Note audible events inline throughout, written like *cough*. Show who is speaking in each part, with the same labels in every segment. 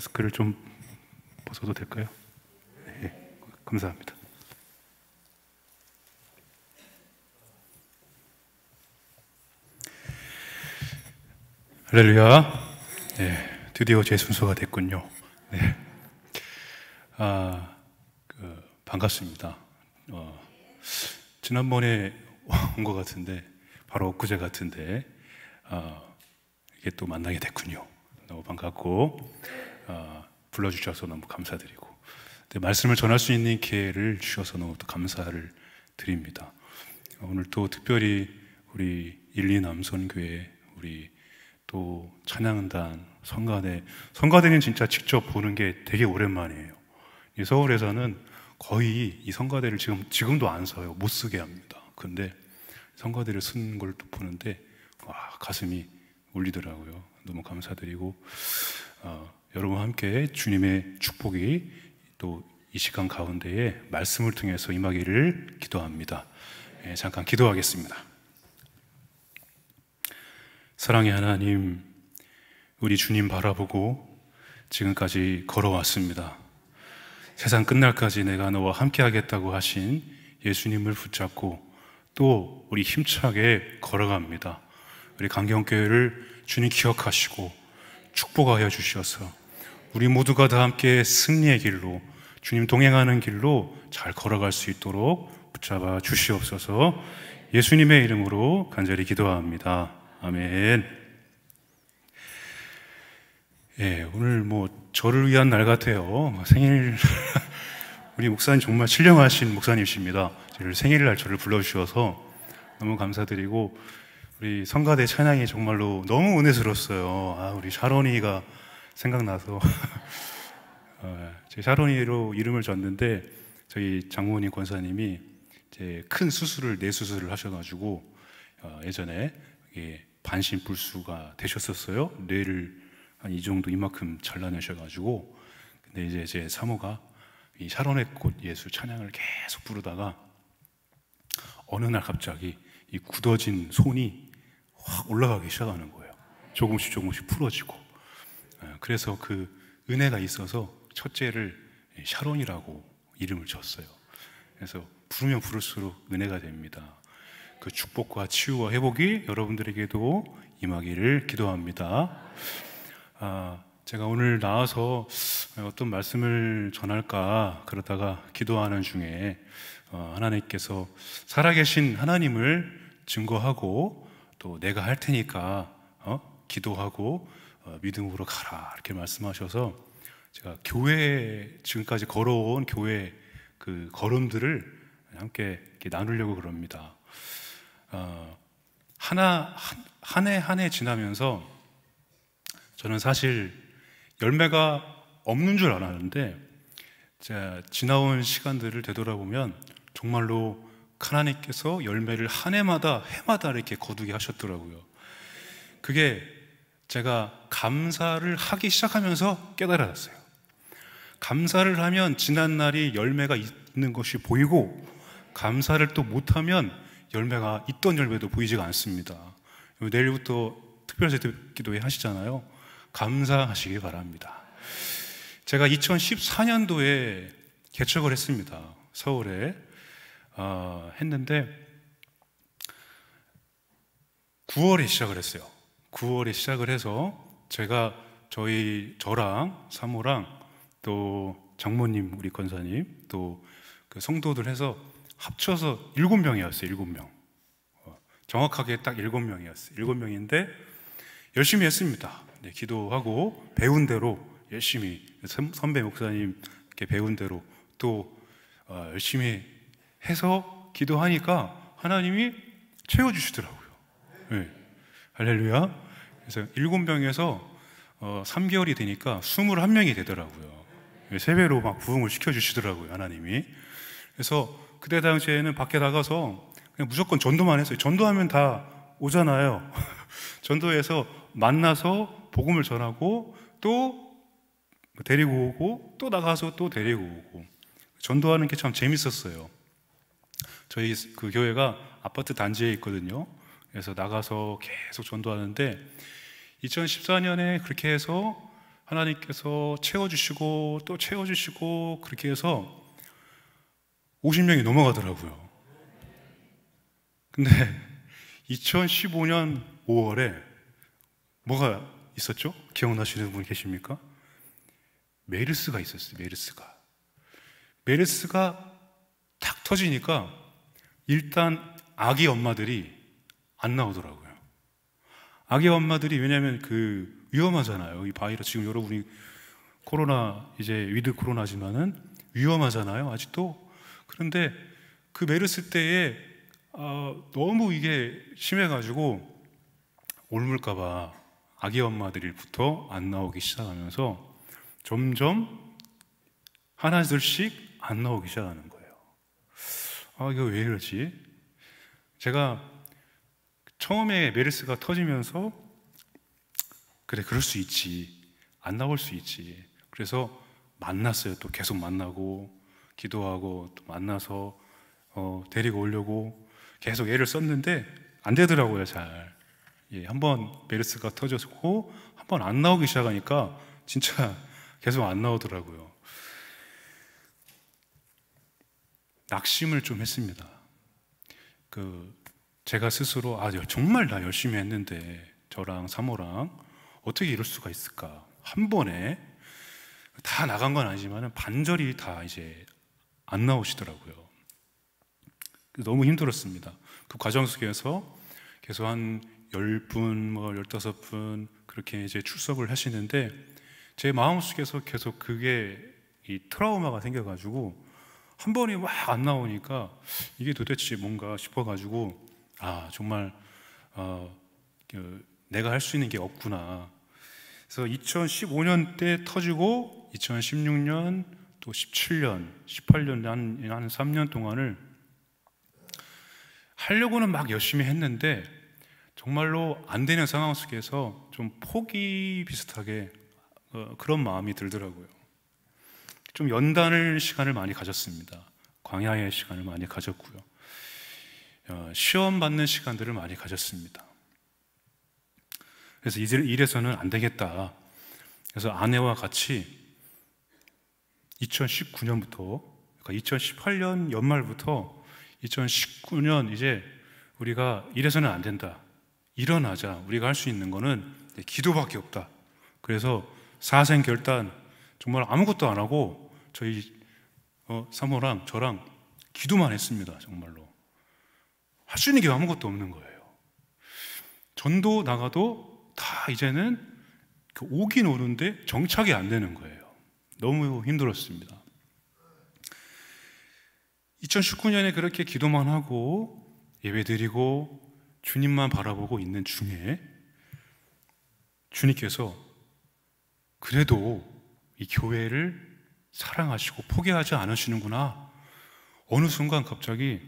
Speaker 1: 마스크를 좀 벗어도 될까요? 네, 감사합니다. 할렐루야. 네, 드디어 제 순서가 됐군요. 네. 아, 그, 반갑습니다. 어, 지난번에 온 것 같은데, 바로 엊그제 같은데, 어, 이게 또 만나게 됐군요. 너무 반갑고, 아, 불러주셔서 너무 감사드리고 네, 말씀을 전할 수 있는 기회를 주셔서 너무 또 감사를 드립니다. 오늘 또 특별히 우리 일리 남선교회 우리 또 찬양단 성가대 성가대는 진짜 직접 보는 게 되게 오랜만이에요. 서울에서는 거의 이 성가대를 지금 지금도 안 써요. 못 쓰게 합니다. 근데 성가대를 쓴 걸 또 보는데 와, 가슴이 울리더라고요. 너무 감사드리고 어, 여러분과 함께 주님의 축복이 또 이 시간 가운데에 말씀을 통해서 임하기를 기도합니다. 예, 잠깐 기도하겠습니다. 사랑의 하나님, 우리 주님 바라보고 지금까지 걸어왔습니다. 세상 끝날까지 내가 너와 함께 하겠다고 하신 예수님을 붙잡고 또 우리 힘차게 걸어갑니다. 우리 강경교회를 주님 기억하시고 축복하여 주셔서 우리 모두가 다 함께 승리의 길로 주님 동행하는 길로 잘 걸어갈 수 있도록 붙잡아 주시옵소서 예수님의 이름으로 간절히 기도합니다. 아멘. 예, 오늘 뭐 저를 위한 날 같아요. 뭐 생일 *laughs* 우리 목사님 정말 신령하신 목사님이십니다. 저를 생일날 저를 불러주셔서 너무 감사드리고 우리 성가대 찬양이 정말로 너무 은혜스러웠어요. 아, 우리 샤론이가 생각나서 제 *laughs* 어, 예. 샤론이로 이름을 줬는데 저희 장모님 권사님이 이제 큰 수술을 뇌 수술을 하셔가지고 어, 예전에 반신불수가 되셨었어요. 뇌를 한 이 정도 이만큼 잘라내셔가지고 근데 이제 제 사모가 이 샤론의 꽃 예수 찬양을 계속 부르다가 어느 날 갑자기 이 굳어진 손이 확 올라가기 시작하는 거예요. 조금씩 조금씩 풀어지고 그래서 그 은혜가 있어서 첫째를 샤론이라고 이름을 줬어요. 그래서 부르면 부를수록 은혜가 됩니다. 그 축복과 치유와 회복이 여러분들에게도 임하기를 기도합니다. 아, 제가 오늘 나와서 어떤 말씀을 전할까 그러다가 기도하는 중에 어, 하나님께서 살아계신 하나님을 증거하고 또 내가 할 테니까 어? 기도하고 어, 믿음으로 가라 이렇게 말씀하셔서 제가 교회 지금까지 걸어온 교회 그 걸음들을 함께 나누려고 그럽니다. 어, 하나 한 해 한 해 지나면서 저는 사실 열매가 없는 줄 알았는데 자, 지나온 시간들을 되돌아보면 정말로 하나님께서 열매를 한 해마다 해마다 이렇게 거두게 하셨더라고요. 그게 제가 감사를 하기 시작하면서 깨달았어요. 감사를 하면 지난 날이 열매가 있는 것이 보이고 감사를 또 못하면 열매가 있던 열매도 보이지가 않습니다. 내일부터 특별히듣기도 하시잖아요. 감사하시기 바랍니다. 제가 2014년도에 개척을 했습니다. 서울에 어, 했는데 9월에 시작을 했어요. 9월에 시작을 해서 제가 저희 저랑 사모랑 또 장모님 우리 권사님 또 그 성도들 해서 합쳐서 일곱 명이었어요 일곱 명 어, 정확하게 딱 일곱 명이었어요 일곱 명인데 열심히 했습니다. 네, 기도하고 배운 대로 열심히 선배 목사님께 배운 대로 또 어, 열심히 해서 기도하니까 하나님이 채워주시더라고요. 네. 할렐루야. 그래서 일곱 명에서 어, 3개월이 되니까 21명이 되더라고요. 예, 세배로 막 부흥을 시켜주시더라고요, 하나님이. 그래서 그때 당시에는 밖에 나가서 그냥 무조건 전도만 했어요. 전도하면 다 오잖아요. *laughs* 전도해서 만나서 복음을 전하고 또 데리고 오고 또 나가서 또 데리고 오고 전도하는 게 참 재밌었어요. 저희 그 교회가 아파트 단지에 있거든요. 그래서 나가서 계속 전도하는데 2014년에 그렇게 해서 하나님께서 채워주시고 또 채워주시고 그렇게 해서 50명이 넘어가더라고요. 근데 2015년 5월에 뭐가 있었죠? 기억나시는 분 계십니까? 메르스가 있었어요, 메르스가. 메르스가 탁 터지니까 일단 아기 엄마들이 안 나오더라고요. 아기 엄마들이 왜냐하면 그 위험하잖아요. 이 바이러스 지금 여러분이 코로나 이제 위드 코로나지만은 위험하잖아요. 아직도 그런데 그 메르스 때에 어, 너무 이게 심해가지고 옮을까봐 아기 엄마들부터 안 나오기 시작하면서 점점 하나둘씩 안 나오기 시작하는 거예요. 아 이거 왜 이러지? 제가 처음에 메르스가 터지면서 그래 그럴 수 있지 안 나올 수 있지 그래서 만났어요 또 계속 만나고 기도하고 또 만나서 어, 데리고 오려고 계속 애를 썼는데 안 되더라고요 잘 예, 한번 메르스가 터졌고 한 번 안 나오기 시작하니까 진짜 *laughs* 계속 안 나오더라고요 낙심을 좀 했습니다 그 제가 스스로 아 정말 나 열심히 했는데 저랑 사모랑 어떻게 이럴 수가 있을까 한 번에 다 나간 건 아니지만 반절이 다 이제 안 나오시더라고요. 너무 힘들었습니다. 그 과정 속에서 계속 한 10분, 뭐 15분 그렇게 이제 출석을 하시는데 제 마음속에서 계속 그게 이 트라우마가 생겨가지고 한번이막 안 나오니까 이게 도대체 뭔가 싶어가지고 아 정말 어, 그, 내가 할 수 있는 게 없구나. 그래서 2015년 때 터지고 2016년 또 17년, 18년 한, 한 3년 동안을 하려고는 막 열심히 했는데 정말로 안 되는 상황 속에서 좀 포기 비슷하게 어, 그런 마음이 들더라고요. 좀 연단을 시간을 많이 가졌습니다. 광야의 시간을 많이 가졌고요. 어, 시험 받는 시간들을 많이 가졌습니다. 그래서 이제 이래서는 안 되겠다. 그래서 아내와 같이 2019년부터, 그러니까 2018년 연말부터 2019년 이제 우리가 이래서는 안 된다. 일어나자. 우리가 할 수 있는 거는 기도밖에 없다. 그래서 사생 결단 정말 아무것도 안 하고 저희 어, 사모랑 저랑 기도만 했습니다. 정말로. 할수 있는 게 아무것도 없는 거예요. 전도 나가도 다 이제는 그 오긴 오는데 정착이 안 되는 거예요. 너무 힘들었습니다. 2019년에 그렇게 기도만 하고 예배 드리고 주님만 바라보고 있는 중에 주님께서 그래도 이 교회를 사랑하시고 포기하지 않으시는구나. 어느 순간 갑자기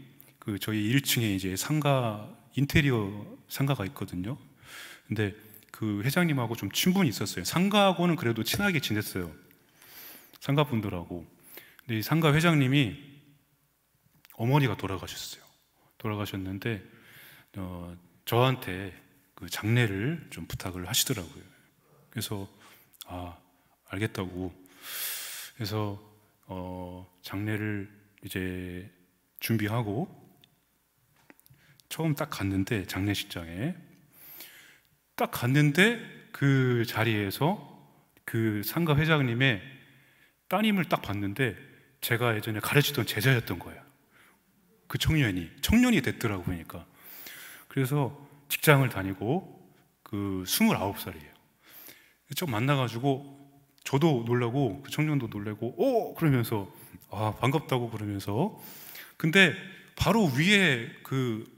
Speaker 1: 그 저희 1층에 이제 상가 인테리어 상가가 있거든요. 근데 그 회장님하고 좀 친분이 있었어요. 상가하고는 그래도 친하게 지냈어요. 상가 분들하고. 근데 이 상가 회장님이 어머니가 돌아가셨어요. 돌아가셨는데 어, 저한테 그 장례를 좀 부탁을 하시더라고요. 그래서 아 알겠다고. 그래서 어, 장례를 이제 준비하고 처음 딱 갔는데 장례식장에 딱 갔는데 그 자리에서 그 상가 회장님의 따님을 딱 봤는데 제가 예전에 가르치던 제자였던 거예요. 그 청년이 청년이 됐더라고 보니까 그래서 직장을 다니고 그 29살이에요. 좀 만나가지고 저도 놀라고 그 청년도 놀래고 어 그러면서 아 반갑다고 그러면서 근데 바로 위에 그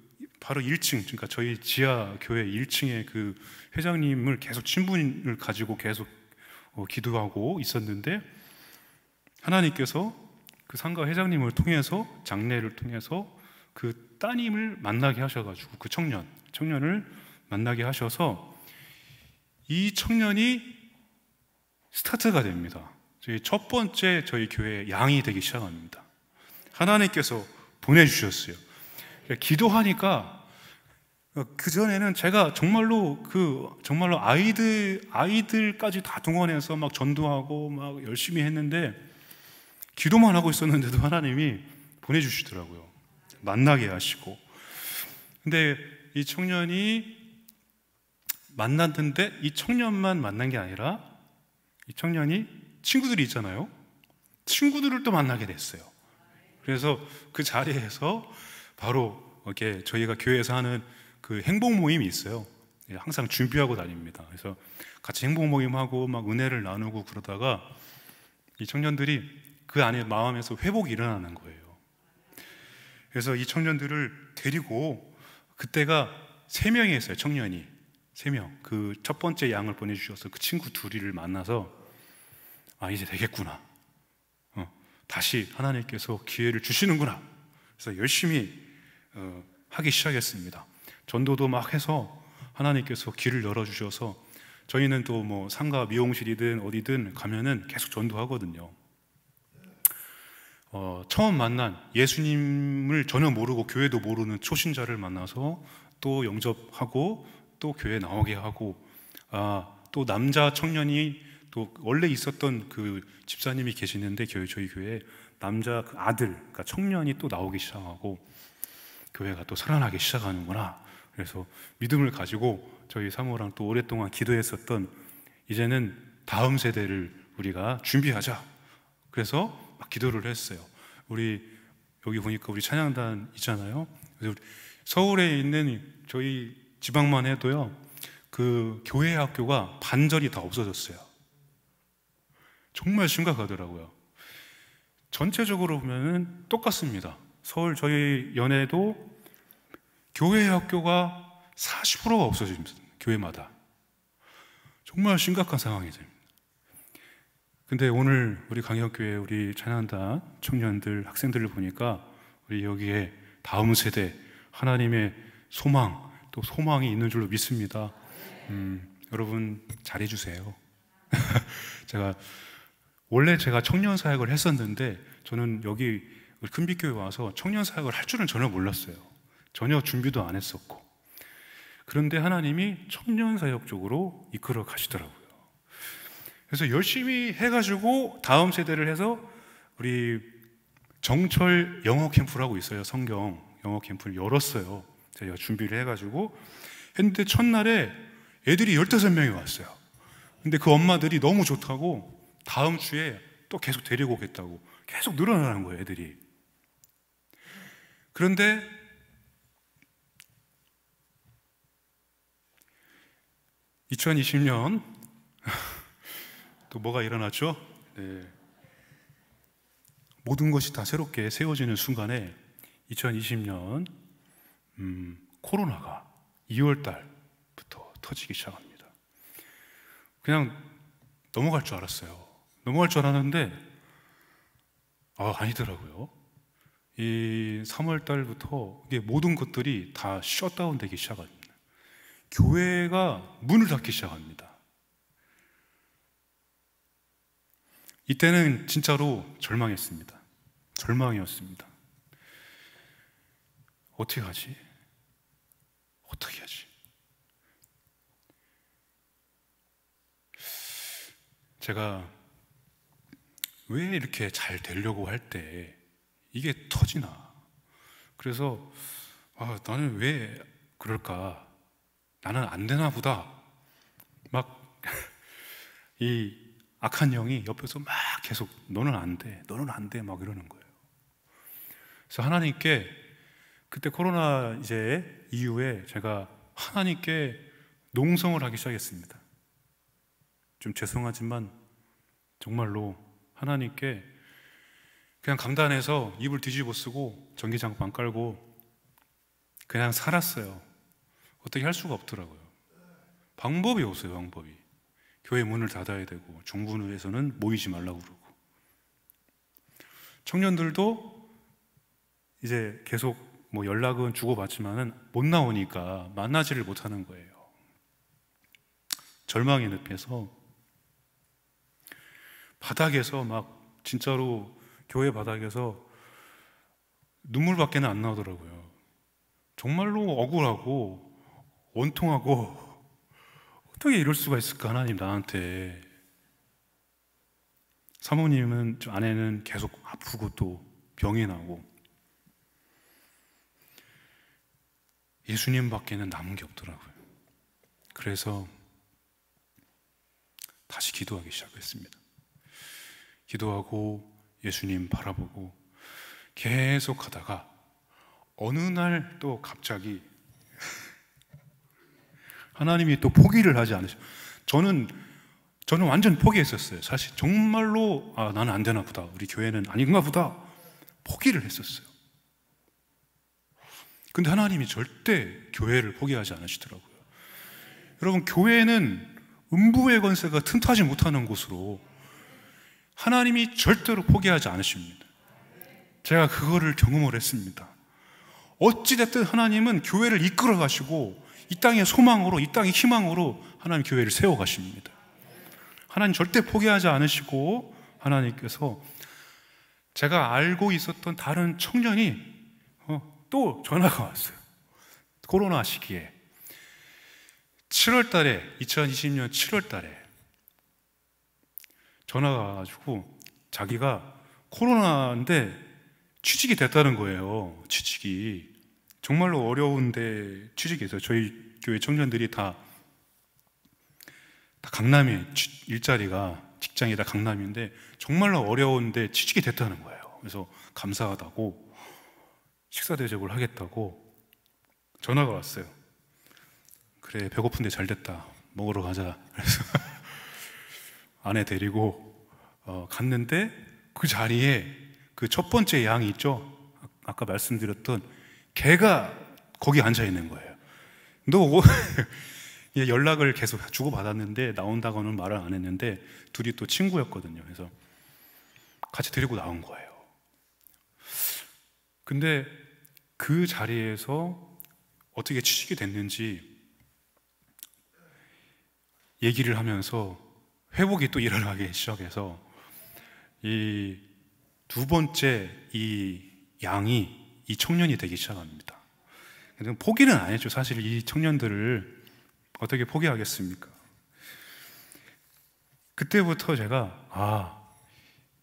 Speaker 1: 바로 1층, 그러니까 저희 지하 교회 1층에 그 회장님을 계속 친분을 가지고 계속 어, 기도하고 있었는데 하나님께서 그 상가 회장님을 통해서 장례를 통해서 그 따님을 만나게 하셔가지고 그 청년, 청년을 만나게 하셔서 이 청년이 스타트가 됩니다. 저희 첫 번째 저희 교회 양이 되기 시작합니다. 하나님께서 보내주셨어요. 기도하니까 그 전에는 제가 정말로 그 정말로 아이들 아이들까지 다 동원해서 막 전도하고 막 열심히 했는데 기도만 하고 있었는데도 하나님이 보내주시더라고요. 만나게 하시고. 근데 이 청년이 만났는데 이 청년만 만난 게 아니라 이 청년이 친구들이 있잖아요. 친구들을 또 만나게 됐어요. 그래서 그 자리에서 바로 이렇게 저희가 교회에서 하는 그 행복 모임이 있어요. 예, 항상 준비하고 다닙니다. 그래서 같이 행복 모임하고 막 은혜를 나누고 그러다가 이 청년들이 그 안에 마음에서 회복이 일어나는 거예요. 그래서 이 청년들을 데리고 그때가 세 명이었어요. 청년이 세 명. 그 첫 번째 양을 보내주셔서 그 친구 둘이를 만나서 아 이제 되겠구나. 어, 다시 하나님께서 기회를 주시는구나. 그래서 열심히 어, 하기 시작했습니다. 전도도 막 해서 하나님께서 길을 열어주셔서 저희는 또 뭐 상가 미용실이든 어디든 가면은 계속 전도하거든요. 어, 처음 만난 예수님을 전혀 모르고 교회도 모르는 초신자를 만나서 또 영접하고 또 교회 나오게 하고 아, 또 남자 청년이 또 원래 있었던 그 집사님이 계시는데 교회 저희 교회 남자 그 아들 그러니까 청년이 또 나오기 시작하고 교회가 또 살아나기 시작하는구나. 그래서 믿음을 가지고 저희 사모랑 또 오랫동안 기도했었던 이제는 다음 세대를 우리가 준비하자. 그래서 막 기도를 했어요. 우리 여기 보니까 우리 찬양단 있잖아요. 서울에 있는 저희 지방만 해도요. 그 교회 학교가 반절이 다 없어졌어요. 정말 심각하더라고요. 전체적으로 보면 똑같습니다. 서울 저희 연예도 교회 학교가 40%가 없어집니다. 교회마다. 정말 심각한 상황이 됩니다. 근데 오늘 우리 강혁교회 우리 찬양단 청년들, 학생들을 보니까 우리 여기에 다음 세대 하나님의 소망, 또 소망이 있는 줄로 믿습니다. 음, 여러분 잘해주세요. *laughs* 제가 원래 제가 청년 사역을 했었는데 저는 여기 금빛교회 와서 청년 사역을 할 줄은 전혀 몰랐어요. 전혀 준비도 안 했었고. 그런데 하나님이 청년 사역 쪽으로 이끌어 가시더라고요. 그래서 열심히 해가지고 다음 세대를 해서 우리 정철 영어 캠프를 하고 있어요. 성경 영어 캠프를 열었어요. 제가 준비를 해가지고 했는데 첫날에 애들이 15명이 왔어요. 근데 그 엄마들이 너무 좋다고 다음 주에 또 계속 데리고 오겠다고 계속 늘어나는 거예요, 애들이. 그런데 2 0 2 0 년또 뭐가 일어났죠? 네. 모든 것이 다 새롭게 세워지는 순간에 2020년 음, 코로나가 2월 달부터 터지기 시작합니다. 그냥 넘어갈 줄 알았어요. 넘어갈 줄 알았는데 아, 아니더라고요. 이 3월 달부터 모든 것들이 다 셧다운 되기 시작합니다. 교회가 문을 닫기 시작합니다. 이때는 진짜로 절망했습니다. 절망이었습니다. 어떻게 하지? 어떻게 하지? 제가 왜 이렇게 잘 되려고 할 때 이게 터지나? 그래서 아, 나는 왜 그럴까? 나는 안 되나 보다. 막 이 *laughs* 악한 영이 옆에서 막 계속 너는 안 돼, 너는 안 돼, 막 이러는 거예요. 그래서 하나님께 그때 코로나 이제 이후에 제가 하나님께 농성을 하기 시작했습니다. 좀 죄송하지만 정말로 하나님께 그냥 강단에서 입을 뒤집어 쓰고 전기장판 깔고 그냥 살았어요. 어떻게 할 수가 없더라고요. 방법이 없어요, 방법이. 교회 문을 닫아야 되고 중군회에서는 모이지 말라고 그러고 청년들도 이제 계속 뭐 연락은 주고받지만은 못 나오니까 만나지를 못하는 거예요. 절망의 늪에서 바닥에서 막 진짜로 교회 바닥에서 눈물밖에 안 나오더라고요. 정말로 억울하고 원통하고 어떻게 이럴 수가 있을까 하나님 나한테 사모님은 아내는 계속 아프고 또 병이 나고 예수님밖에는 남은 게 없더라고요. 그래서 다시 기도하기 시작했습니다. 기도하고 예수님 바라보고 계속 하다가 어느 날 또 갑자기 *laughs* 하나님이 또 포기를 하지 않으셔. 저는 저는 완전 포기했었어요. 사실 정말로 아 나는 안 되나 보다. 우리 교회는 아닌가 보다. 포기를 했었어요. 근데 하나님이 절대 교회를 포기하지 않으시더라고요. 여러분 교회는 음부의 권세가 튼튼하지 못하는 곳으로 하나님이 절대로 포기하지 않으십니다. 제가 그거를 경험을 했습니다. 어찌됐든 하나님은 교회를 이끌어 가시고 이 땅의 소망으로, 이 땅의 희망으로 하나님 교회를 세워 가십니다. 하나님 절대 포기하지 않으시고 하나님께서 제가 알고 있었던 다른 청년이 어, 또 전화가 왔어요. 코로나 시기에. 7월 달에, 2020년 7월 달에 전화가 와 가지고 자기가 코로나인데 취직이 됐다는 거예요. 취직이. 정말로 어려운데 취직이 서 저희 교회 청년들이 다, 다 강남에 일자리가 직장이 다 강남인데 정말로 어려운데 취직이 됐다는 거예요. 그래서 감사하다고 식사 대접을 하겠다고 전화가 왔어요. 그래 배고픈데 잘 됐다 먹으러 가자. 그래서 *laughs* 아내 데리고 어, 갔는데 그 자리에 그 첫 번째 양이 있죠. 아, 아까 말씀드렸던 개가 거기 앉아 있는 거예요. 너 *laughs* 연락을 계속 주고 받았는데 나온다고는 말을 안 했는데 둘이 또 친구였거든요. 그래서 같이 데리고 나온 거예요. 근데 그 자리에서 어떻게 취직이 됐는지 얘기를 하면서 회복이 또 일어나기 시작해서 이 두 번째 이 양이 이 청년이 되기 시작합니다. 포기는 아니죠. 사실 이 청년들을 어떻게 포기하겠습니까? 그때부터 제가 아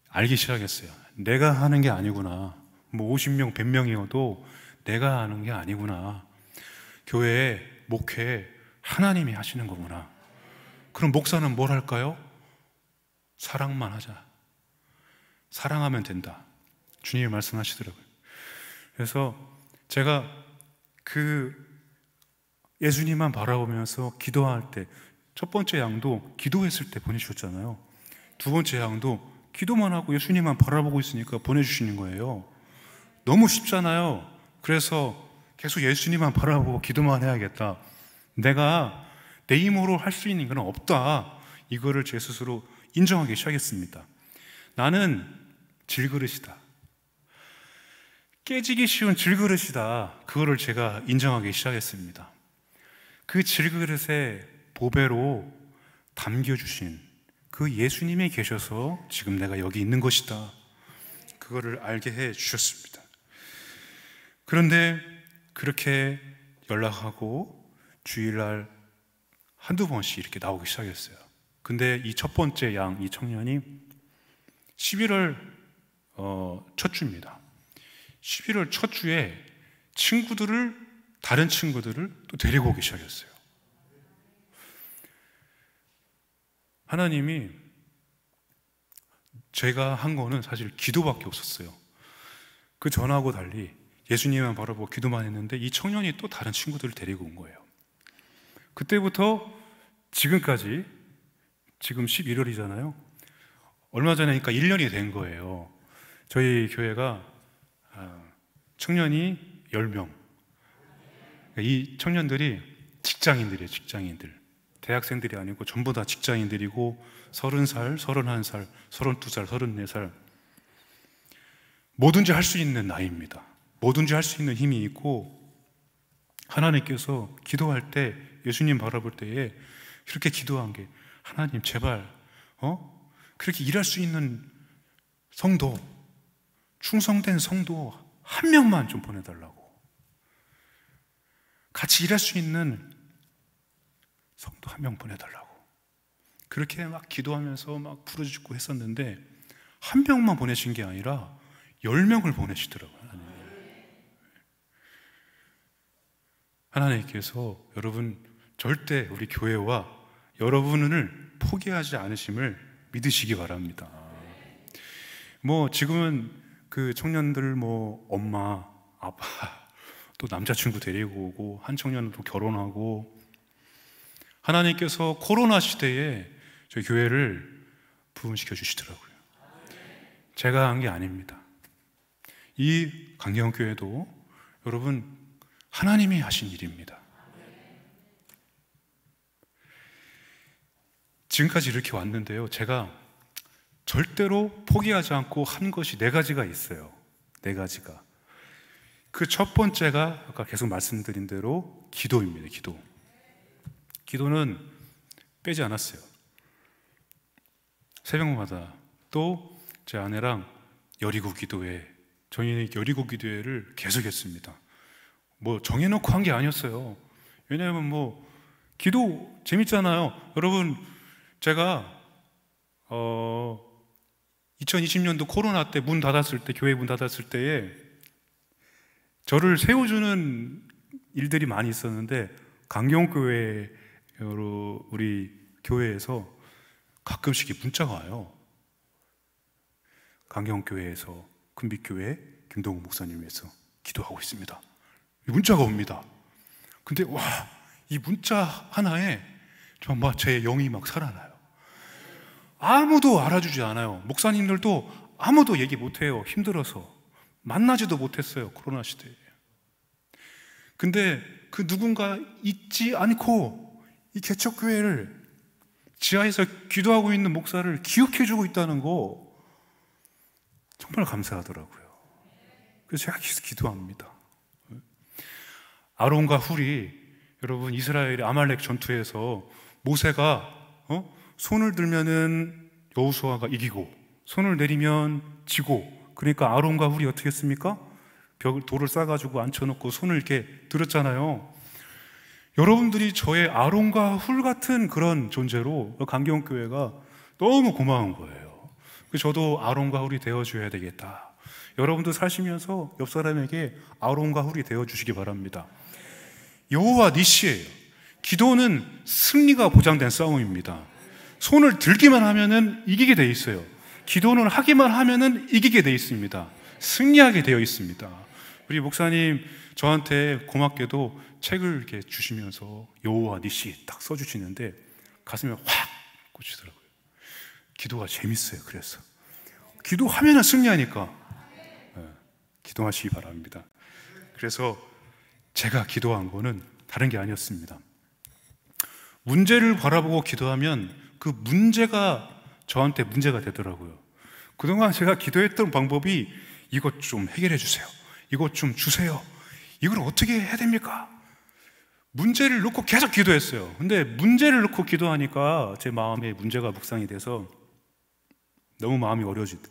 Speaker 1: 알기 시작했어요. 내가 하는 게 아니구나. 뭐 50명, 100명이어도 내가 하는 게 아니구나. 교회 목회 하나님이 하시는 거구나. 그럼 목사는 뭘 할까요? 사랑만 하자. 사랑하면 된다. 주님이 말씀하시더라고요. 그래서 제가 그 예수님만 바라보면서 기도할 때, 첫 번째 양도 기도했을 때 보내주셨잖아요. 두 번째 양도 기도만 하고 예수님만 바라보고 있으니까 보내주시는 거예요. 너무 쉽잖아요. 그래서 계속 예수님만 바라보고 기도만 해야겠다. 내가 내 힘으로 할 수 있는 건 없다. 이거를 제 스스로 인정하기 시작했습니다. 나는 질그릇이다. 깨지기 쉬운 질그릇이다. 그거를 제가 인정하기 시작했습니다. 그 질그릇의 보배로 담겨주신 그 예수님이 계셔서 지금 내가 여기 있는 것이다. 그거를 알게 해 주셨습니다. 그런데 그렇게 연락하고 주일날 한두 번씩 이렇게 나오기 시작했어요. 근데 이 첫 번째 양, 이 청년이 11월 어, 첫 주입니다. 11월 첫 주에 친구들을, 다른 친구들을 또 데리고 오기 시작했어요. 하나님이 제가 한 거는 사실 기도밖에 없었어요. 그 전하고 달리 예수님만 바라보고 기도만 했는데 이 청년이 또 다른 친구들을 데리고 온 거예요. 그때부터 지금까지 지금 11월이잖아요. 얼마 전에 그러니까 1년이 된 거예요. 저희 교회가 아, 청년이 10명. 그러니까 이 청년들이 직장인들이에요, 직장인들. 대학생들이 아니고 전부 다 직장인들이고 30살, 31살, 32살, 34살. 뭐든지 할 수 있는 나이입니다. 뭐든지 할 수 있는 힘이 있고 하나님께서 기도할 때 예수님 바라볼 때에 이렇게 기도한 게 하나님 제발 어 그렇게 일할 수 있는 성도 충성된 성도 한 명만 좀 보내달라고 같이 일할 수 있는 성도 한 명 보내달라고 그렇게 막 기도하면서 막 부르짖고 했었는데 한 명만 보내신 게 아니라 열 명을 보내시더라고요. 하나님. 하나님께서 여러분 절대 우리 교회와 여러분을 포기하지 않으심을 믿으시기 바랍니다. 뭐 지금은 그 청년들 뭐 엄마, 아빠 *laughs* 또 남자친구 데리고 오고 한 청년은 결혼하고 하나님께서 코로나 시대에 저희 교회를 부흥시켜 주시더라고요. 제가 한 게 아닙니다. 이 강경교회도 여러분 하나님이 하신 일입니다. 지금까지 이렇게 왔는데요. 제가 절대로 포기하지 않고 한 것이 네 가지가 있어요. 네 가지가. 그 첫 번째가 아까 계속 말씀드린 대로 기도입니다. 기도. 기도는 빼지 않았어요. 새벽마다 또 제 아내랑 여리고 기도회, 저희는 여리고 기도회를 계속했습니다. 뭐 정해놓고 한 게 아니었어요. 왜냐하면 뭐 기도 재밌잖아요. 여러분 제가 어 2020년도 코로나 때 문 닫았을 때 교회 문 닫았을 때에 저를 세워주는 일들이 많이 있었는데 강경교회로 우리 교회에서 가끔씩 문자가 와요. 강경교회에서 금빛교회 김동우 목사님에서 기도하고 있습니다. 문자가 옵니다. 근데 와 이 문자 하나에 정말 제 영이 막 살아나요. 아무도 알아주지 않아요. 목사님들도 아무도 얘기 못해요. 힘들어서. 만나지도 못했어요. 코로나 시대에. 근데 그 누군가 잊지 않고 이 개척교회를 지하에서 기도하고 있는 목사를 기억해주고 있다는 거 정말 감사하더라고요. 그래서 제가 계속 기도합니다. 아론과 훌이 여러분 이스라엘의 아말렉 전투에서 모세가 어? 손을 들면은 여우수아가 이기고 손을 내리면 지고 그러니까 아론과 훌이 어떻게 했습니까? 벽을 돌을 싸가지고 앉혀놓고 손을 이렇게 들었잖아요. 여러분들이 저의 아론과 훌 같은 그런 존재로 그 강경 교회가 너무 고마운 거예요. 그 저도 아론과 훌이 되어줘야 되겠다. 여러분도 사시면서 옆 사람에게 아론과 훌이 되어주시기 바랍니다. 여호와 니시예요. 기도는 승리가 보장된 싸움입니다. 손을 들기만 하면은 이기게 돼 있어요. 기도는 하기만 하면은 이기게 돼 있습니다. 승리하게 되어 있습니다. 우리 목사님 저한테 고맙게도 책을 이렇게 주시면서 여호와 니시 딱 써주시는데 가슴에 확 꽂히더라고요. 기도가 재밌어요. 그래서 기도하면은 승리하니까 네, 기도하시기 바랍니다. 그래서 제가 기도한 거는 다른 게 아니었습니다. 문제를 바라보고 기도하면 그 문제가 저한테 문제가 되더라고요. 그동안 제가 기도했던 방법이 이것 좀 해결해 주세요. 이것 좀 주세요. 이걸 어떻게 해야 됩니까? 문제를 놓고 계속 기도했어요. 근데 문제를 놓고 기도하니까 제 마음에 문제가 묵상이 돼서 너무 마음이 어려워지다.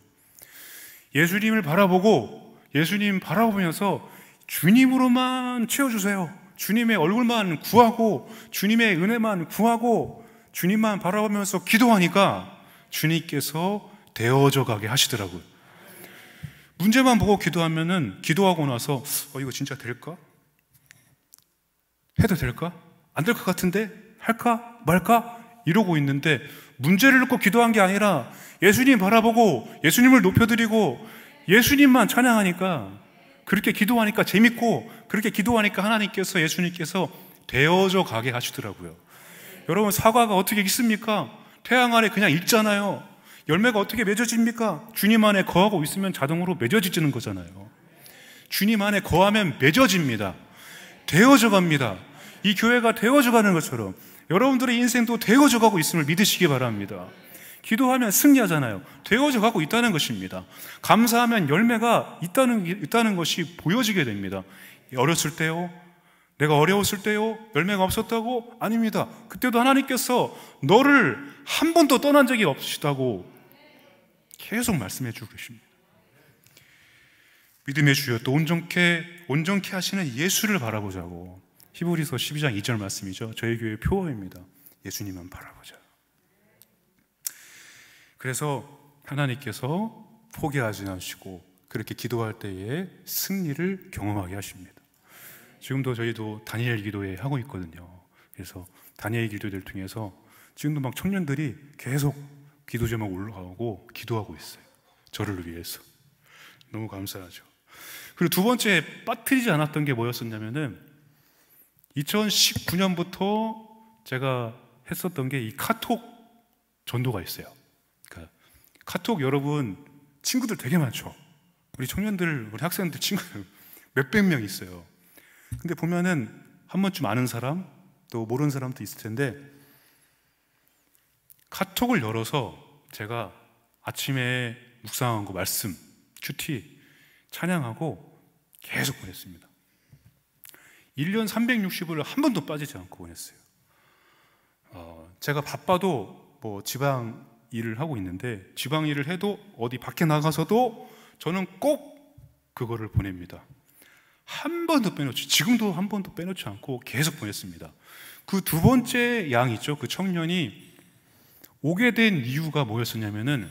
Speaker 1: 예수님을 바라보고 예수님 바라보면서 주님으로만 채워주세요. 주님의 얼굴만 구하고 주님의 은혜만 구하고 주님만 바라보면서 기도하니까 주님께서 되어져 가게 하시더라고요. 문제만 보고 기도하면은 기도하고 나서 어 이거 진짜 될까? 해도 될까? 안 될 것 같은데 할까 말까 이러고 있는데 문제를 놓고 기도한 게 아니라 예수님 바라보고 예수님을 높여드리고 예수님만 찬양하니까 그렇게 기도하니까 재밌고 그렇게 기도하니까 하나님께서 예수님께서 되어져 가게 하시더라고요. 여러분 사과가 어떻게 있습니까? 태양 안에 그냥 있잖아요. 열매가 어떻게 맺어집니까? 주님 안에 거하고 있으면 자동으로 맺어지는 거잖아요. 주님 안에 거하면 맺어집니다. 되어져 갑니다. 이 교회가 되어져 가는 것처럼 여러분들의 인생도 되어져 가고 있음을 믿으시기 바랍니다. 기도하면 승리하잖아요. 되어져 가고 있다는 것입니다. 감사하면 열매가 있다는, 있다는 것이 보여지게 됩니다. 어렸을 때요, 내가 어려웠을 때요? 열매가 없었다고? 아닙니다. 그때도 하나님께서 너를 한 번도 떠난 적이 없으시다고 계속 말씀해 주고 계십니다. 믿음의 주여 또 온전케, 온전케 하시는 예수를 바라보자고 히브리서 12장 2절 말씀이죠. 저희 교회 표어입니다. 예수님만 바라보자. 그래서 하나님께서 포기하지 않으시고 그렇게 기도할 때에 승리를 경험하게 하십니다. 지금도 저희도 다니엘 기도회 하고 있거든요. 그래서 다니엘 기도회를 통해서 지금도 막 청년들이 계속 기도 제목 올라가고 기도하고 있어요. 저를 위해서. 너무 감사하죠. 그리고 두 번째 빠뜨리지 않았던 게 뭐였었냐면은 2019년부터 제가 했었던 게 이 카톡 전도가 있어요. 그러니까 카톡 여러분 친구들 되게 많죠. 우리 청년들, 우리 학생들 친구들 *laughs* 몇백 명 있어요. 근데 보면은 한 번쯤 아는 사람 또 모르는 사람도 있을 텐데 카톡을 열어서 제가 아침에 묵상한 거 말씀, 큐티, 찬양하고 계속 보냈습니다. 1년 360을 한 번도 빠지지 않고 보냈어요. 어, 제가 바빠도 뭐 지방 일을 하고 있는데 지방 일을 해도 어디 밖에 나가서도 저는 꼭 그거를 보냅니다. 한 번도 빼놓지, 지금도 한 번도 빼놓지 않고 계속 보냈습니다. 그 두 번째 양 있죠. 그 청년이 오게 된 이유가 뭐였었냐면은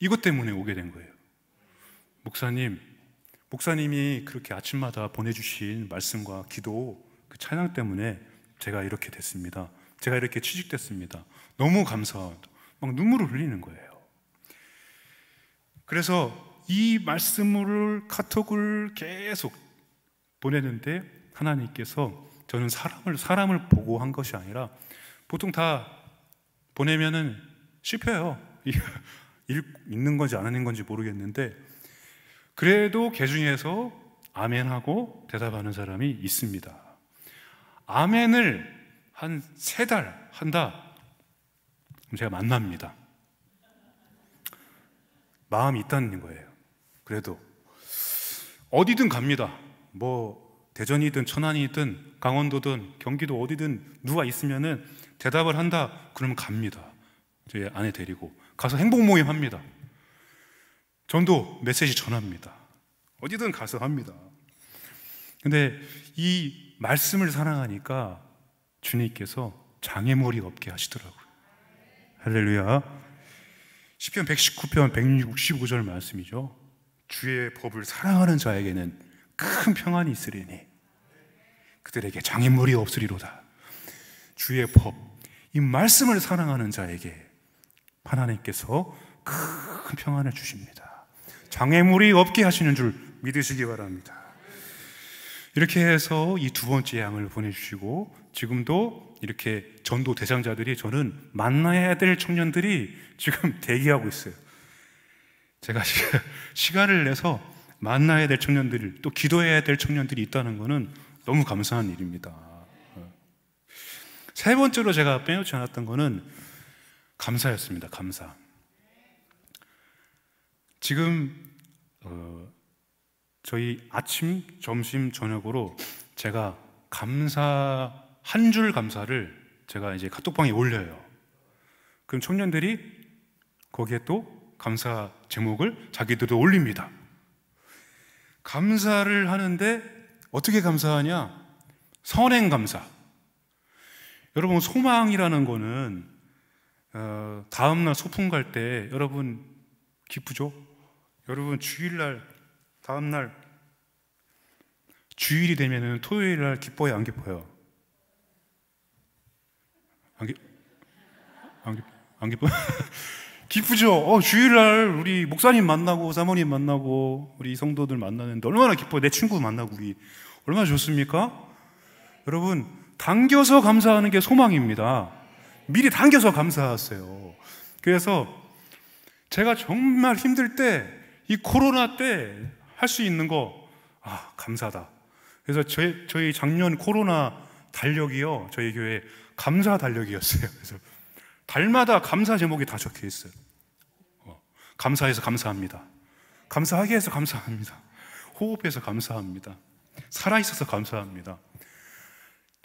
Speaker 1: 이것 때문에 오게 된 거예요. 목사님, 목사님이 그렇게 아침마다 보내주신 말씀과 기도, 그 찬양 때문에 제가 이렇게 됐습니다. 제가 이렇게 취직됐습니다. 너무 감사하다. 막 눈물을 흘리는 거예요. 그래서 이 말씀을 카톡을 계속 보내는데 하나님께서 저는 사람을 사람을 보고 한 것이 아니라 보통 다 보내면은 실패해요. 있는 *laughs* 건지 안 하는 건지 모르겠는데 그래도 개중에서 아멘하고 대답하는 사람이 있습니다. 아멘을 한 세 달 한다. 그럼 제가 만납니다. 마음이 있다는 거예요. 그래도 어디든 갑니다. 뭐 대전이든 천안이든 강원도든 경기도 어디든 누가 있으면은 대답을 한다 그러면 갑니다. 저희 아내 데리고 가서 행복 모임 합니다. 전도 메시지 전합니다. 어디든 가서 합니다. 근데 이 말씀을 사랑하니까 주님께서 장애물이 없게 하시더라고요. 할렐루야. 10편 119편 165절 말씀이죠. 주의 법을 사랑하는 자에게는 큰 평안이 있으리니 그들에게 장애물이 없으리로다. 주의 법, 이 말씀을 사랑하는 자에게 하나님께서 큰 평안을 주십니다. 장애물이 없게 하시는 줄 믿으시기 바랍니다. 이렇게 해서 이 두 번째 양을 보내주시고 지금도 이렇게 전도 대상자들이 저는 만나야 될 청년들이 지금 *laughs* 대기하고 있어요. 제가 *laughs* 시간을 내서 만나야 될 청년들이 또 기도해야 될 청년들이 있다는 것은 너무 감사한 일입니다. 세 번째로 제가 빼놓지 않았던 것은 감사였습니다. 감사. 지금 어, 저희 아침, 점심, 저녁으로 제가 감사 한 줄 감사를 제가 이제 카톡방에 올려요. 그럼 청년들이 거기에 또 감사 제목을 자기들도 올립니다. 감사를 하는데 어떻게 감사하냐? 선행 감사. 여러분, 소망이라는 거는, 어, 다음날 소풍 갈 때 여러분 기쁘죠? 여러분 주일날, 다음날, 주일이 되면은 토요일날 기뻐요, 안 기뻐요? 안, 기, 안, 기, 안 기뻐요? *laughs* 기쁘죠? 어, 주일날 우리 목사님 만나고 사모님 만나고 우리 성도들 만나는데 얼마나 기뻐요. 내 친구 만나고 우리 얼마나 좋습니까? 여러분, 당겨서 감사하는 게 소망입니다. 미리 당겨서 감사하세요. 그래서 제가 정말 힘들 때, 이 코로나 때 할 수 있는 거, 아, 감사다. 그래서 저희, 저희 작년 코로나 달력이요. 저희 교회 감사 달력이었어요. 그래서 달마다 감사 제목이 다 적혀 있어요. 어, 감사해서 감사합니다. 감사하게 해서 감사합니다. 호흡해서 감사합니다. 살아있어서 감사합니다.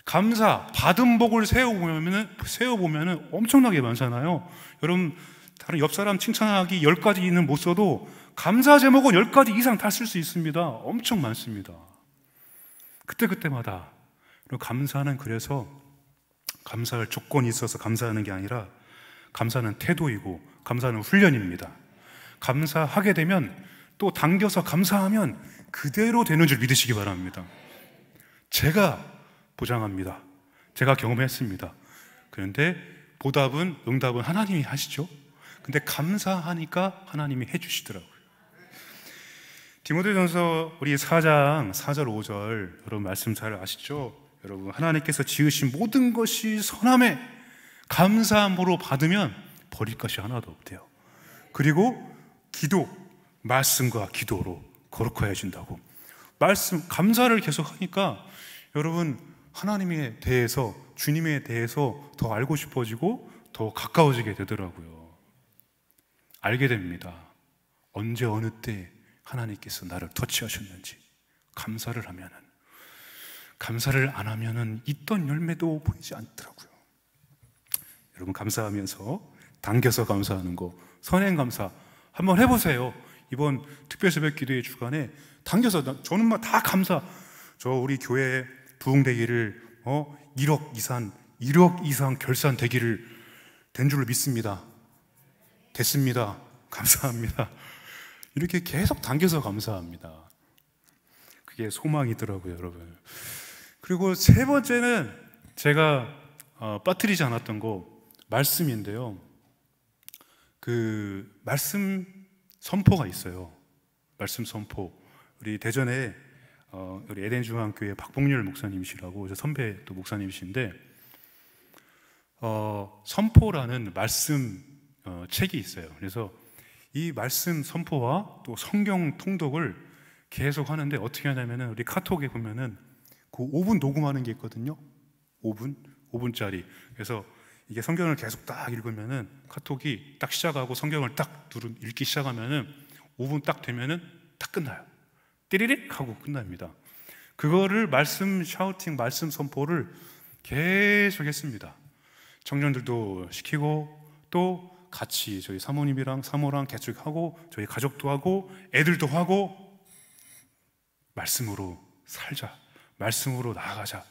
Speaker 1: 감사, 받은 복을 세워보면은, 세워보면은 엄청나게 많잖아요. 여러분, 다른 옆 사람 칭찬하기 10가지는 있못 써도 감사 제목은 10가지 이상 다 쓸 수 있습니다. 엄청 많습니다. 그때그때마다. 감사는 그래서 감사할 조건이 있어서 감사하는 게 아니라 감사는 태도이고 감사는 훈련입니다. 감사하게 되면 또 당겨서 감사하면 그대로 되는 줄 믿으시기 바랍니다. 제가 보장합니다. 제가 경험했습니다. 그런데 보답은 응답은 하나님이 하시죠. 근데 감사하니까 하나님이 해 주시더라고요. 디모데전서 우리 4장 4절 5절 여러분 말씀 잘 아시죠? 여러분 하나님께서 지으신 모든 것이 선함에 감사함으로 받으면 버릴 것이 하나도 없대요. 그리고 기도 말씀과 기도로 거룩하진다고 말씀 감사를 계속하니까 여러분 하나님에 대해서 주님에 대해서 더 알고 싶어지고 더 가까워지게 되더라고요. 알게 됩니다. 언제 어느 때 하나님께서 나를 터치하셨는지 감사를 하면은 감사를 안 하면은 있던 열매도 보이지 않더라고요. 여러분 감사하면서 당겨서 감사하는 거 선행 감사 한번 해보세요. 이번 특별새벽 기도의 주간에 당겨서 저는 막 다 감사. 저 우리 교회 부흥되기를 어 1억 이상 1억 이상 결산되기를 된 줄로 믿습니다. 됐습니다. 감사합니다. 이렇게 계속 당겨서 감사합니다. 그게 소망이더라고요, 여러분. 그리고 세 번째는 제가 어, 빠뜨리지 않았던 거 말씀인데요. 그 말씀 선포가 있어요. 말씀 선포. 우리 대전에 어, 우리 에덴 중앙교회 박봉률 목사님이시라고 저 선배 또 목사님이신데 어, 선포라는 말씀 어, 책이 있어요. 그래서 이 말씀 선포와 또 성경 통독을 계속 하는데 어떻게 하냐면은 우리 카톡에 보면은 그 5분 녹음하는 게 있거든요. 5분, 5분짜리. 그래서 이게 성경을 계속 딱 읽으면은 카톡이 딱 시작하고 성경을 딱 누르 읽기 시작하면은 5분 딱 되면은 딱 끝나요. 띠리릭 하고 끝납니다. 그거를 말씀 샤우팅, 말씀 선포를 계속 했습니다. 청년들도 시키고 또 같이 저희 사모님이랑 사모랑 계속 하고 저희 가족도 하고 애들도 하고 말씀으로 살자. 말씀으로 나아가자.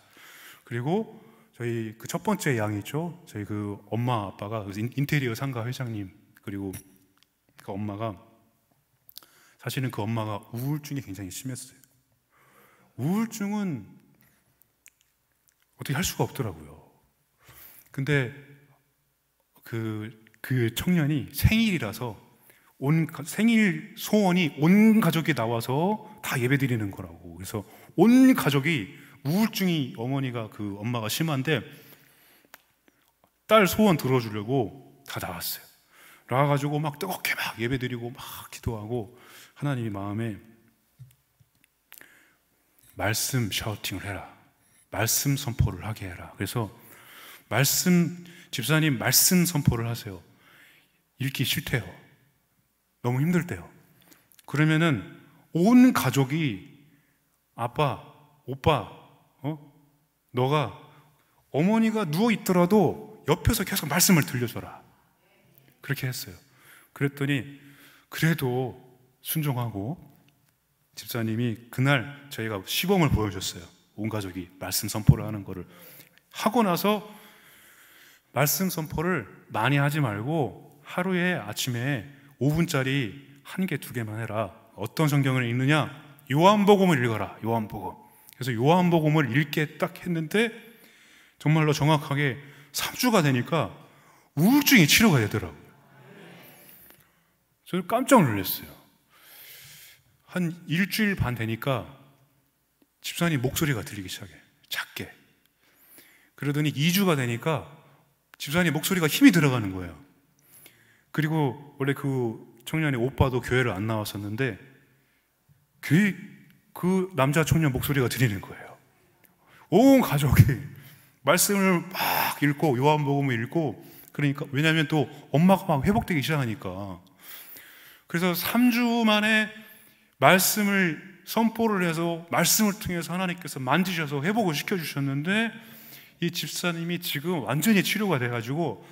Speaker 1: 그리고 저희 그 첫 번째 양이죠. 저희 그 엄마 아빠가 그 인테리어 상가 회장님 그리고 그 엄마가 사실은 그 엄마가 우울증이 굉장히 심했어요. 우울증은 어떻게 할 수가 없더라고요. 근데 그, 그 청년이 생일이라서 온, 생일 소원이 온 가족이 나와서 다 예배 드리는 거라고. 그래서 온 가족이 우울증이 어머니가 그 엄마가 심한데 딸 소원 들어주려고 다 나왔어요. 나와가지고 막 뜨겁게 막 예배드리고 막 기도하고 하나님이 마음에 말씀 샤우팅을 해라. 말씀 선포를 하게 해라. 그래서 말씀 집사님 말씀 선포를 하세요. 읽기 싫대요. 너무 힘들대요. 그러면은 온 가족이 아빠, 오빠, 어? 너가 어머니가 누워 있더라도 옆에서 계속 말씀을 들려줘라. 그렇게 했어요. 그랬더니 그래도 순종하고 집사님이 그날 저희가 시범을 보여줬어요. 온 가족이 말씀 선포를 하는 거를 하고 나서 말씀 선포를 많이 하지 말고 하루에 아침에 5분짜리 한 개 두 개만 해라. 어떤 성경을 읽느냐? 요한복음을 읽어라. 요한복음. 그래서 요한복음을 읽게 딱 했는데 정말로 정확하게 3주가 되니까 우울증이 치료가 되더라고요. 저는 깜짝 놀랐어요. 한 일주일 반 되니까 집사님 목소리가 들리기 시작해. 작게. 그러더니 2주가 되니까 집사님 목소리가 힘이 들어가는 거예요. 그리고 원래 그 청년의 오빠도 교회를 안 나왔었는데 귀, 그 남자 청년 목소리가 들리는 거예요. 온 가족이 말씀을 막 읽고 요한복음을 읽고 그러니까 왜냐하면 또 엄마가 막 회복되기 시작하니까 그래서 3주 만에 말씀을 선포를 해서 말씀을 통해서 하나님께서 만지셔서 회복을 시켜주셨는데 이 집사님이 지금 완전히 치료가 돼가지고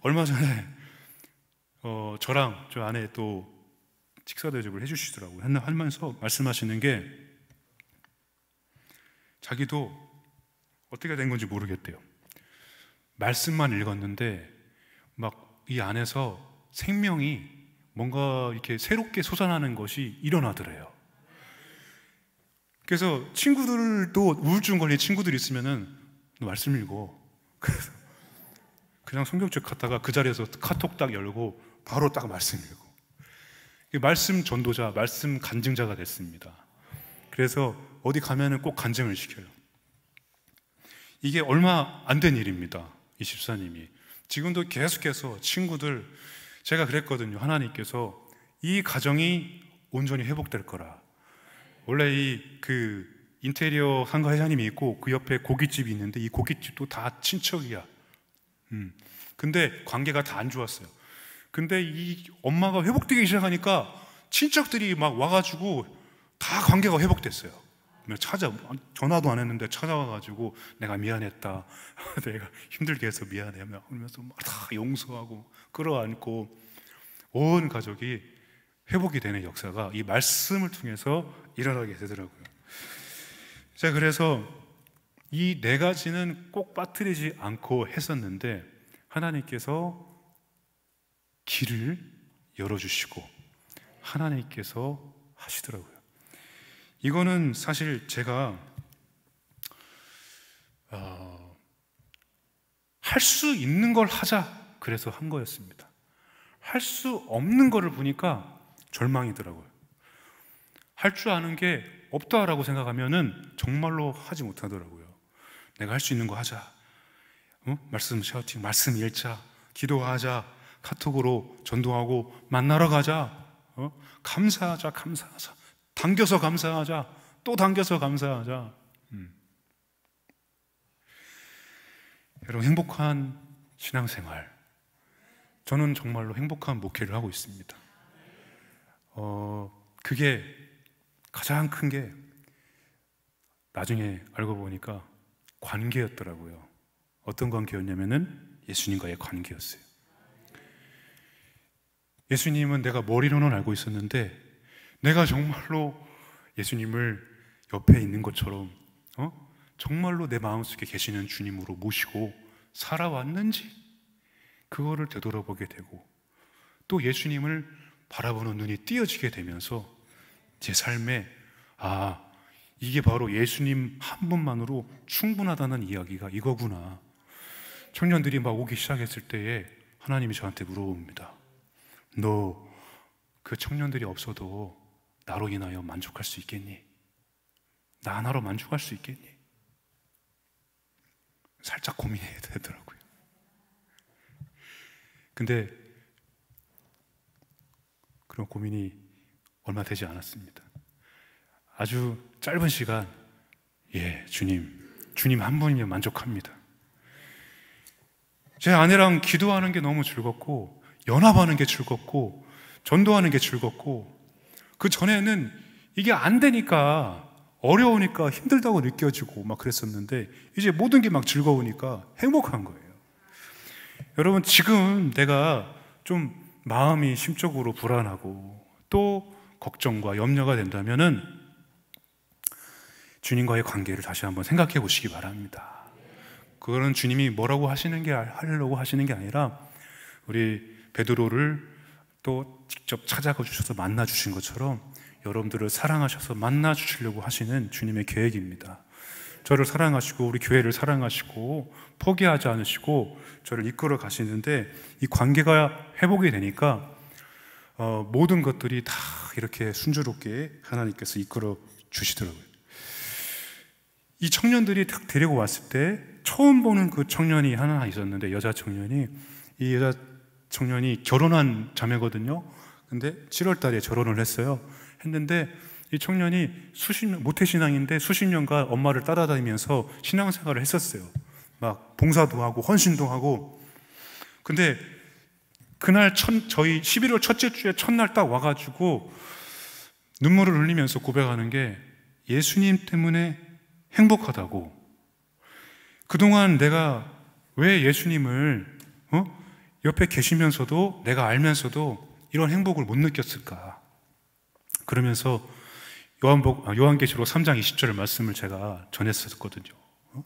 Speaker 1: 얼마 전에 어, 저랑 저 아내 또 식사 대접을 해주시더라고요. 하면서 말씀하시는 게 자기도 어떻게 된 건지 모르겠대요. 말씀만 읽었는데 막 이 안에서 생명이 뭔가 이렇게 새롭게 솟아나는 것이 일어나더래요. 그래서 친구들도 우울증 걸린 친구들 있으면은 말씀 읽어. 그냥 성경책 갔다가 그 자리에서 카톡 딱 열고 바로 딱 말씀 읽고. 그 말씀 전도자, 말씀 간증자가 됐습니다. 그래서 어디 가면은 꼭 간증을 시켜요. 이게 얼마 안 된 일입니다. 이 집사님이. 지금도 계속해서 친구들, 제가 그랬거든요. 하나님께서 이 가정이 온전히 회복될 거라. 원래 이 그 인테리어 한가 회장님이 있고 그 옆에 고깃집이 있는데 이 고깃집도 다 친척이야. 음. 근데 관계가 다 안 좋았어요. 근데 이 엄마가 회복되기 시작하니까 친척들이 막 와가지고 다 관계가 회복됐어요. 찾아 전화도 안 했는데 찾아와가지고 내가 미안했다. *laughs* 내가 힘들게 해서 미안해. 하면서 막다 용서하고 끌어안고 온 가족이 회복이 되는 역사가 이 말씀을 통해서 일어나게 되더라고요. 자 그래서 이 네 가지는 꼭 빠뜨리지 않고 했었는데 하나님께서 길을 열어주시고 하나님께서 하시더라고요. 이거는 사실 제가 어, 할수 있는 걸 하자 그래서 한 거였습니다. 할 수 없는 거를 보니까 절망이더라고요. 할 줄 아는 게 없다라고 생각하면은 정말로 하지 못하더라고요. 내가 할 수 있는 거 하자. 어? 말씀 샤우팅, 말씀 일자, 기도하자. 카톡으로 전도하고 만나러 가자. 어? 감사하자, 감사하자. 당겨서 감사하자. 또 당겨서 감사하자. 음. 여러분, 행복한 신앙생활. 저는 정말로 행복한 목회를 하고 있습니다. 어, 그게 가장 큰 게 나중에 알고 보니까 관계였더라고요. 어떤 관계였냐면은 예수님과의 관계였어요. 예수님은 내가 머리로는 알고 있었는데 내가 정말로 예수님을 옆에 있는 것처럼 어? 정말로 내 마음속에 계시는 주님으로 모시고 살아왔는지 그거를 되돌아보게 되고 또 예수님을 바라보는 눈이 띄어지게 되면서 제 삶에 아 이게 바로 예수님 한 분만으로 충분하다는 이야기가 이거구나. 청년들이 막 오기 시작했을 때에 하나님이 저한테 물어봅니다. 너그 청년들이 없어도 나로 인하여 만족할 수 있겠니? 나 하나로 만족할 수 있겠니? 살짝 고민해야 되더라고요. 근데 그런 고민이 얼마 되지 않았습니다. 아주 짧은 시간, 예, 주님, 주님 한 분이면 만족합니다. 제 아내랑 기도하는 게 너무 즐겁고, 연합하는 게 즐겁고 전도하는 게 즐겁고 그 전에는 이게 안 되니까 어려우니까 힘들다고 느껴지고 막 그랬었는데 이제 모든 게 막 즐거우니까 행복한 거예요. 여러분 지금 내가 좀 마음이 심적으로 불안하고 또 걱정과 염려가 된다면은 주님과의 관계를 다시 한번 생각해 보시기 바랍니다. 그거는 주님이 뭐라고 하시는 게 하려고 하시는 게 아니라 우리 베드로를 또 직접 찾아가 주셔서 만나 주신 것처럼 여러분들을 사랑하셔서 만나 주시려고 하시는 주님의 계획입니다. 저를 사랑하시고 우리 교회를 사랑하시고 포기하지 않으시고 저를 이끌어 가시는데 이 관계가 회복이 되니까 어, 모든 것들이 다 이렇게 순조롭게 하나님께서 이끌어 주시더라고요. 이 청년들이 딱 데리고 왔을 때 처음 보는 그 청년이 하나 있었는데 여자 청년이 이 여자 청년이 결혼한 자매거든요. 근데 7월 달에 결혼을 했어요. 했는데 이 청년이 수신 년, 모태신앙인데 수십 년간 엄마를 따라다니면서 신앙생활을 했었어요. 막 봉사도 하고 헌신도 하고. 근데 그날 첫, 저희 11월 첫째 주에 첫날 딱 와가지고 눈물을 흘리면서 고백하는 게 예수님 때문에 행복하다고. 그동안 내가 왜 예수님을 옆에 계시면서도 내가 알면서도 이런 행복을 못 느꼈을까? 그러면서 요한복, 아, 요한계시록 3장 20절 말씀을 제가 전했었거든요. 어?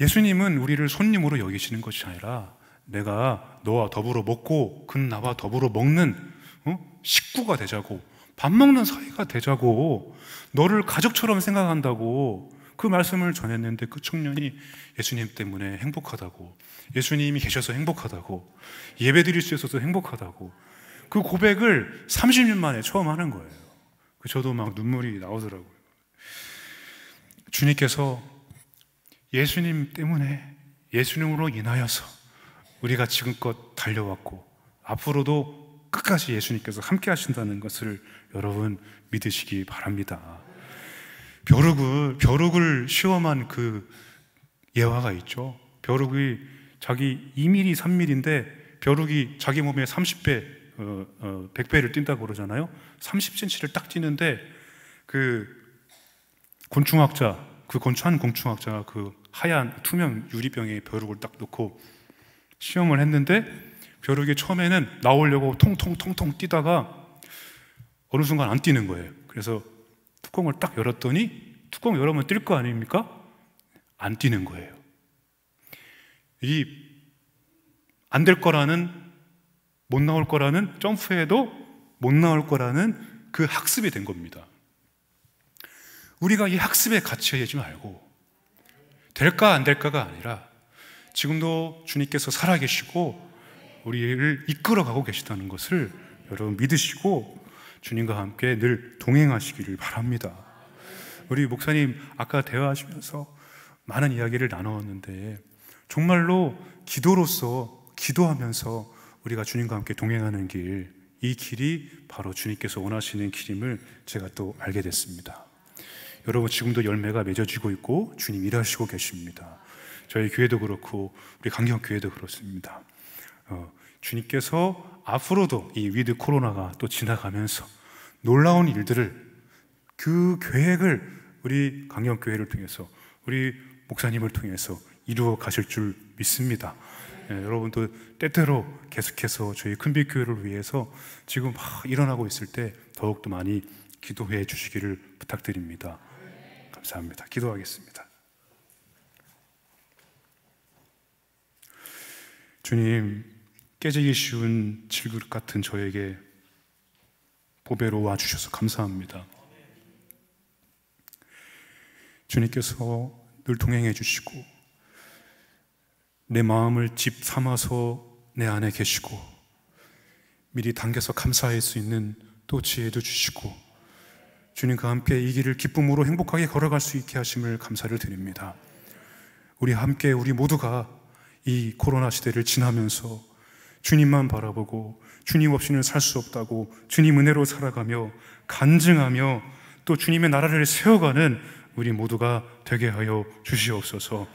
Speaker 1: 예수님은 우리를 손님으로 여기시는 것이 아니라 내가 너와 더불어 먹고 근 그 나와 더불어 먹는 어? 식구가 되자고 밥 먹는 사이가 되자고 너를 가족처럼 생각한다고 그 말씀을 전했는데 그 청년이 예수님 때문에 행복하다고 예수님이 계셔서 행복하다고 예배 드릴 수 있어서 행복하다고 그 고백을 30년 만에 처음 하는 거예요. 그 저도 막 눈물이 나오더라고요. 주님께서 예수님 때문에 예수님으로 인하여서 우리가 지금껏 달려왔고 앞으로도 끝까지 예수님께서 함께 하신다는 것을 여러분 믿으시기 바랍니다. 벼룩을, 벼룩을 시험한 그 예화가 있죠. 벼룩이 자기 2mm, 3mm인데 벼룩이 자기 몸에 30배, 어, 어, 100배를 뛴다고 그러잖아요. 30cm를 딱 뛰는데 그 곤충학자, 그 곤충한 곤충학자가 그 하얀 투명 유리병에 벼룩을 딱 넣고 시험을 했는데 벼룩이 처음에는 나오려고 통통통통 뛰다가 어느 순간 안 뛰는 거예요. 그래서 뚜껑을 딱 열었더니 뚜껑 열으면 뛸 거 아닙니까? 안 뛰는 거예요. 이 안 될 거라는 못 나올 거라는 점프해도 못 나올 거라는 그 학습이 된 겁니다. 우리가 이 학습에 갇혀야지 말고 될까 안 될까가 아니라 지금도 주님께서 살아계시고 우리를 이끌어가고 계시다는 것을 여러분 믿으시고 주님과 함께 늘 동행하시기를 바랍니다. 우리 목사님 아까 대화하시면서 많은 이야기를 나누었는데 정말로 기도로서 기도하면서 우리가 주님과 함께 동행하는 길, 이 길이 바로 주님께서 원하시는 길임을 제가 또 알게 됐습니다. 여러분 지금도 열매가 맺어지고 있고 주님 일하시고 계십니다. 저희 교회도 그렇고 우리 강경교회도 그렇습니다. 어, 주님께서 앞으로도 이 위드 코로나가 또 지나가면서 놀라운 일들을 그 계획을 우리 강경교회를 통해서 우리 목사님을 통해서 이루어 가실 줄 믿습니다. 예, 여러분도 때때로 계속해서 저희 큰빛교회를 위해서 지금 막 일어나고 있을 때 더욱더 많이 기도해 주시기를 부탁드립니다. 감사합니다. 기도하겠습니다. 주님, 깨지기 쉬운 질그릇 같은 저에게 보배로 와주셔서 감사합니다. 주님께서 늘 동행해 주시고, 내 마음을 집 삼아서 내 안에 계시고, 미리 당겨서 감사할 수 있는 또 지혜도 주시고, 주님과 함께 이 길을 기쁨으로 행복하게 걸어갈 수 있게 하심을 감사를 드립니다. 우리 함께, 우리 모두가 이 코로나 시대를 지나면서 주님만 바라보고 주님 없이는 살 수 없다고 주님 은혜로 살아가며 간증하며 또 주님의 나라를 세워가는 우리 모두가 되게 하여 주시옵소서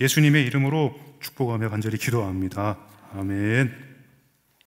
Speaker 1: 예수님의 이름으로 축복하며 간절히 기도합니다. 아멘.